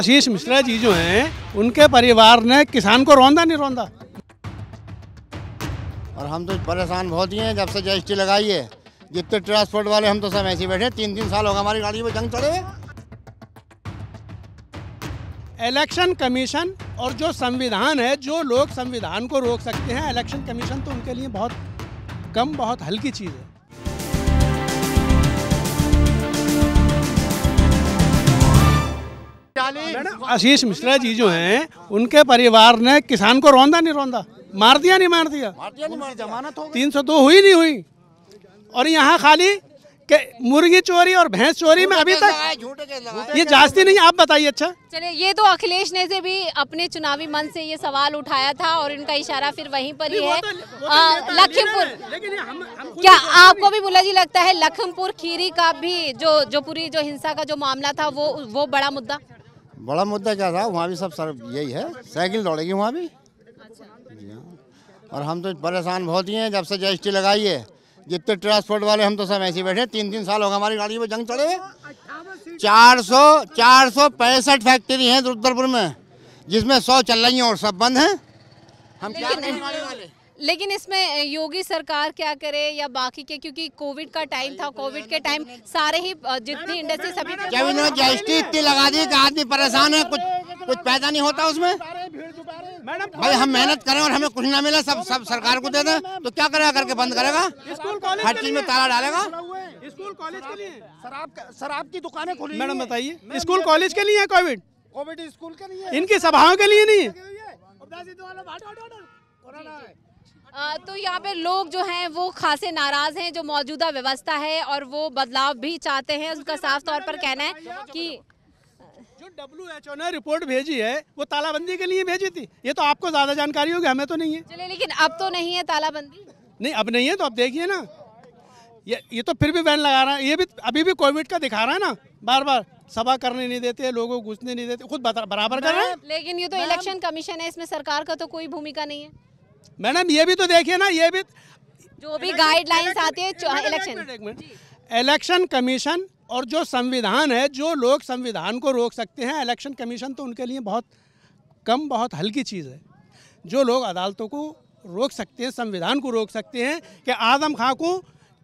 आशीष मिश्रा जी जो हैं उनके परिवार ने किसान को रौंदा नहीं रौंदा और हम तो परेशान बहुत ही हैं जब से जी लगाई है जितने ट्रांसपोर्ट वाले हम तो सब ऐसे बैठे तीन तीन साल होगा हमारी गाड़ी में जंग चढ़े इलेक्शन कमीशन और जो संविधान है जो लोग संविधान को रोक सकते हैं इलेक्शन कमीशन तो उनके लिए बहुत कम बहुत हल्की चीज़ है आशीष मिश्रा जी जो हैं उनके परिवार ने किसान को रौंदा नहीं रौंदा मार दिया नहीं मार दिया जमानत तीन सौ दो हुई नहीं हुई और यहाँ खाली के मुर्गी चोरी और भैंस चोरी में अभी तक ये जास्ती नहीं आप बताइए अच्छा चलिए ये तो अखिलेश ने से भी अपने चुनावी मन से ये सवाल उठाया था और इनका इशारा फिर वहीं पर ही है तो- तो तो लखीमपुर क्या आपको भी बुला जी लगता है लखीमपुर खीरी का भी जो जो पूरी जो हिंसा का जो मामला था वो वो बड़ा मुद्दा बड़ा मुद्दा क्या था वहाँ भी सब सर यही है साइकिल दौड़ेगी वहाँ भी जी अच्छा। हाँ और हम तो परेशान बहुत ही हैं जब से जी लगाई है जितने ट्रांसपोर्ट वाले हम तो सब ऐसे बैठे तीन तीन साल हो गए हमारी गाड़ी में जंग चढ़े हुए चार सौ चार सौ पैंसठ फैक्ट्री हैं रुद्रपुर में जिसमें सौ चल रही हैं और सब बंद हैं हम क्या गाड़ी वाले लेकिन इसमें योगी सरकार क्या करे या बाकी के क्योंकि कोविड का टाइम था कोविड के टाइम सारे ही जितनी इंडस्ट्री सभी जब इन्होंने जीएसटी इतनी लगा दी कि आदमी परेशान है कुछ कुछ पैदा नहीं होता उसमें मैडम भाई हम मेहनत करें और हमें कुछ ना मिला सब सब सरकार को दे दें तो क्या करेगा करके बंद करेगा स्कूल कॉलेज हर चीज में ताला डालेगा स्कूल कॉलेज के लिए शराब शराब की दुकानें खोली मैडम बताइए स्कूल कॉलेज के लिए है कोविड कोविड स्कूल के लिए इनकी सभाओं के लिए नहीं है तो यहाँ पे लोग जो हैं वो खासे नाराज़ हैं जो मौजूदा व्यवस्था है और वो बदलाव भी चाहते हैं उनका साफ तौर पर कहना है कि जो डब्ल्यू एच ओ ने रिपोर्ट भेजी है वो तालाबंदी के लिए भेजी थी ये तो आपको ज़्यादा जानकारी होगी हमें तो नहीं है चलिए लेकिन अब तो नहीं है तालाबंदी नहीं अब नहीं है तो आप देखिए ना ये ये तो फिर भी बैन लगा रहा है ये भी अभी भी कोविड का दिखा रहा है ना बार बार सभा करने नहीं देते लोगों को घुसने नहीं देते खुद बराबर कर रहे हैं लेकिन ये तो इलेक्शन कमीशन है इसमें सरकार का तो कोई भूमिका नहीं है मैडम ये भी तो देखिए ना ये भी जो भी गाइडलाइंस आती है इलेक्शन इलेक्शन कमीशन और जो संविधान है जो लोग संविधान को रोक सकते हैं इलेक्शन कमीशन तो उनके लिए बहुत कम बहुत हल्की चीज़ है जो लोग अदालतों को रोक सकते हैं संविधान को रोक सकते हैं कि आदम खां को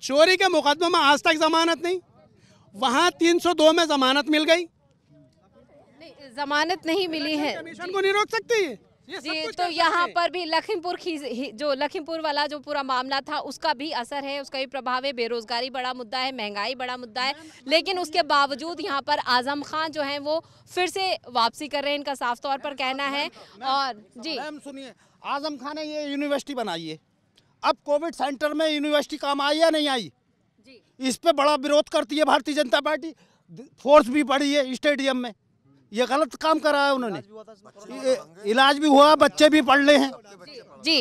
चोरी के मुकदमे में आज तक जमानत नहीं वहाँ 302 में जमानत मिल गई नहीं जमानत नहीं मिली है कमीशन को नहीं रोक सकती है जी तो यहाँ पर भी लखीमपुर जो लखीमपुर वाला जो पूरा मामला था उसका भी असर है उसका भी प्रभाव है बेरोजगारी बड़ा मुद्दा है महंगाई बड़ा मुद्दा है लेकिन उसके बावजूद यहाँ पर आजम खान जो है वो फिर से वापसी कर रहे हैं इनका साफ तौर पर कहना है और जी सुनिए आजम खान ने ये यूनिवर्सिटी बनाई है अब कोविड सेंटर में यूनिवर्सिटी काम आई या नहीं आई इस पर बड़ा विरोध करती है भारतीय जनता पार्टी फोर्स भी पड़ी है स्टेडियम में ये गलत काम करा है उन्होंने इलाज भी हुआ बच्चे भी पढ़ रहे हैं जी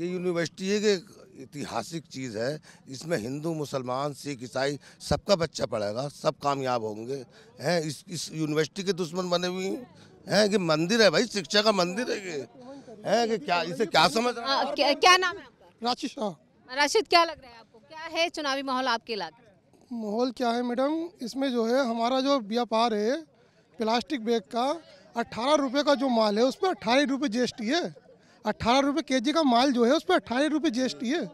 ये यूनिवर्सिटी है ऐतिहासिक चीज़ है इसमें हिंदू मुसलमान सिख ईसाई सबका बच्चा पढ़ेगा सब कामयाब होंगे हैं इस इस यूनिवर्सिटी के दुश्मन बने हुए हैं कि मंदिर है भाई शिक्षा का मंदिर है ये है कि क्या इसे क्या समझ आ, क्या, क्या नाम है राशिद शाह राशिद क्या लग रहा है आपको क्या है चुनावी माहौल आपके इलाके माहौल क्या है मैडम इसमें जो है हमारा जो व्यापार है प्लास्टिक बैग का अट्ठारह रुपये का जो माल है उस पर अट्ठारह रुपये जी है अट्ठारह रुपये के का माल जो है उस पर अट्ठारह रुपये जी है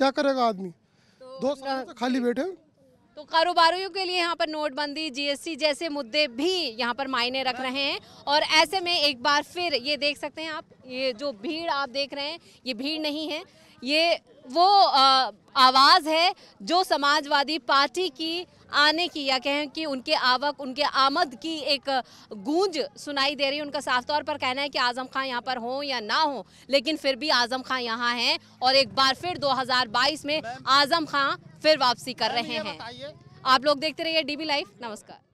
क्या करेगा आदमी तो दो साल तो खाली बैठे तो कारोबारियों के लिए यहाँ पर नोटबंदी जीएसटी जैसे मुद्दे भी यहाँ पर मायने रख रहे हैं और ऐसे में एक बार फिर ये देख सकते हैं आप ये जो भीड़ आप देख रहे हैं ये भीड़ नहीं है ये वो आवाज़ है जो समाजवादी पार्टी की आने की या कहें कि उनके आवक उनके आमद की एक गूंज सुनाई दे रही है उनका साफ तौर पर कहना है कि आज़म खां यहाँ पर हो या ना हो लेकिन फिर भी आज़म खां यहाँ हैं और एक बार फिर 2022 में आज़म खां फिर वापसी कर रहे हैं आप लोग देखते रहिए डीबी लाइव नमस्कार